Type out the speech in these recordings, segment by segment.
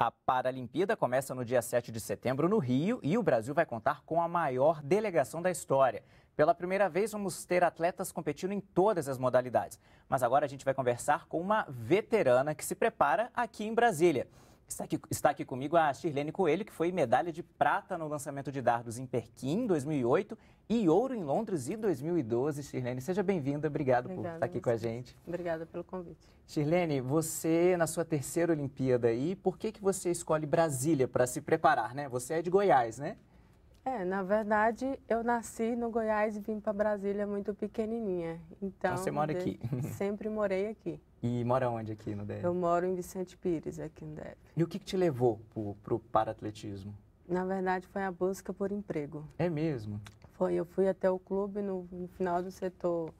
A Paralimpíada começa no dia 7 de setembro no Rio e o Brasil vai contar com a maior delegação da história. Pela primeira vez, vamos ter atletas competindo em todas as modalidades. Mas agora a gente vai conversar com uma veterana que se prepara aqui em Brasília. Está aqui, está aqui comigo a Shirlene Coelho, que foi medalha de prata no lançamento de dardos em Pequim, 2008, e ouro em Londres, em 2012. Shirlene, seja bem-vinda. Obrigado Obrigada, por estar aqui com a gente. Obrigada pelo convite. Shirlene, você, na sua terceira Olimpíada aí, por que, que você escolhe Brasília para se preparar, né? Você é de Goiás, né? É, na verdade, eu nasci no Goiás e vim para Brasília muito pequenininha. Então, então você mora aqui? Sempre morei aqui. E mora onde aqui no DF? Eu moro em Vicente Pires, aqui no DF. E o que, que te levou para o paratletismo? Na verdade, foi a busca por emprego. É mesmo? Foi, eu fui até o clube no, no final do setor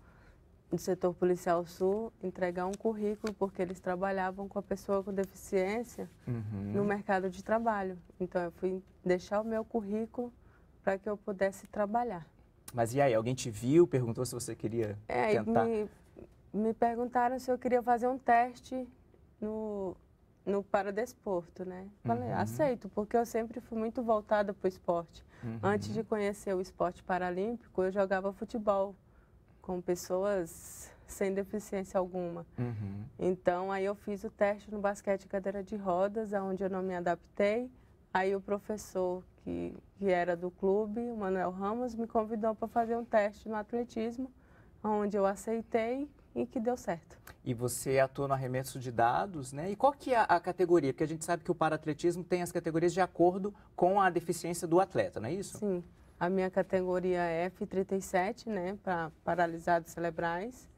do setor policial sul entregar um currículo porque eles trabalhavam com a pessoa com deficiência uhum. no mercado de trabalho. Então eu fui deixar o meu currículo para que eu pudesse trabalhar. Mas e aí, alguém te viu, perguntou se você queria é, tentar? Me, me perguntaram se eu queria fazer um teste no, no paradesporto, né? Falei, uhum. aceito, porque eu sempre fui muito voltada para o esporte. Uhum. Antes de conhecer o esporte paralímpico, eu jogava futebol com pessoas sem deficiência alguma. Uhum. Então, aí eu fiz o teste no basquete cadeira de rodas, aonde eu não me adaptei. Aí o professor que, que era do clube, o Manuel Ramos, me convidou para fazer um teste no atletismo, onde eu aceitei e que deu certo. E você atua no arremesso de dados, né? E qual que é a categoria? Porque a gente sabe que o paratletismo tem as categorias de acordo com a deficiência do atleta, não é isso? Sim. A minha categoria é F37, né, para paralisados cerebrais.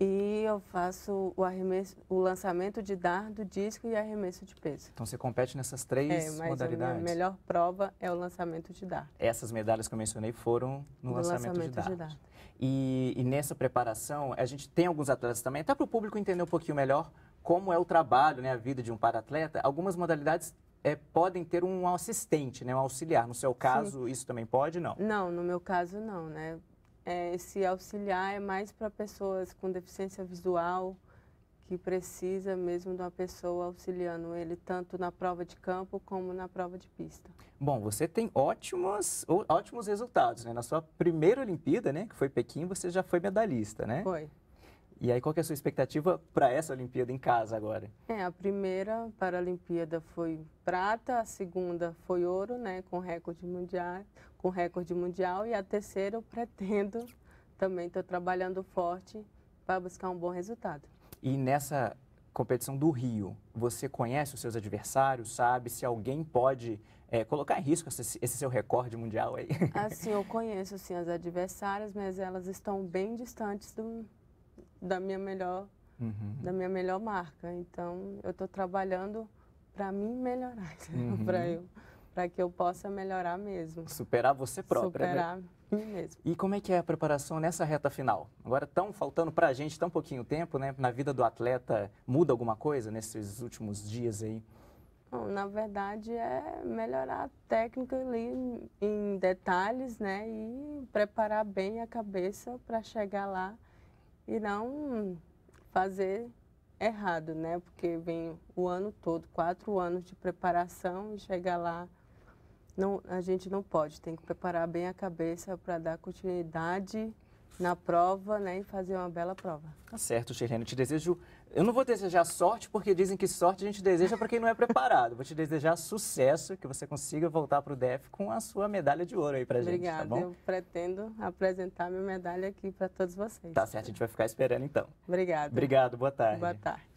E eu faço o arremesso, o lançamento de dardo, disco e arremesso de peso. Então você compete nessas é, três é, mas modalidades. A melhor prova é o lançamento de dardo. Essas medalhas que eu mencionei foram no, no lançamento, lançamento, de dardo. De dardo. E, e nessa preparação, a gente tem alguns atletas também, até para o público entender um pouquinho melhor como é o trabalho, né, a vida de um para-atleta. Algumas modalidades é, podem ter um assistente, né, um auxiliar. No seu caso, Sim. isso também pode, não? Não, no meu caso não, né? É, esse auxiliar é mais para pessoas com deficiência visual, que precisa mesmo de uma pessoa auxiliando ele tanto na prova de campo como na prova de pista. Bom, você tem ótimos, ótimos resultados, né? Na sua primeira Olimpíada, né, que foi Pequim, você já foi medalhista, né? Foi. E aí, qual que é a sua expectativa para essa Olimpíada em casa agora? É, a primeira Paralimpíada foi prata, a segunda foi ouro, né, com recorde mundial, com recorde mundial e a terceira eu pretendo também estou trabalhando forte para buscar um bom resultado. E nessa competição do Rio, você conhece os seus adversários, sabe se alguém pode é, colocar em risco esse, esse, seu recorde mundial aí? Assim, eu conheço sim as adversárias, mas elas estão bem distantes do, da minha melhor uhum. da minha melhor marca. Então eu estou trabalhando para mim melhorar, uhum. para eu para que eu possa melhorar mesmo. Superar você própria. Né? Superar né? mim mesmo. E como é que é a preparação nessa reta final? Agora tão faltando para a gente tão pouquinho tempo, né? Na vida do atleta muda alguma coisa nesses últimos dias aí? Bom, na verdade é melhorar a técnica ali em detalhes, né? E preparar bem a cabeça para chegar lá e não fazer errado, né? Porque vem o ano todo, quatro anos de preparação e chegar lá, não, a gente não pode, tem que preparar bem a cabeça para dar continuidade na prova, né? E fazer uma bela prova. Tá certo, Shirlene. Te desejo eu não vou desejar sorte, porque dizem que sorte a gente deseja para quem não é preparado. Vou te desejar sucesso, que você consiga voltar para o DF com a sua medalha de ouro aí para a gente, tá bom? eu pretendo apresentar minha medalha aqui para todos vocês. Tá certo, a gente vai ficar esperando então. Obrigada. Obrigado, boa tarde. Boa tarde.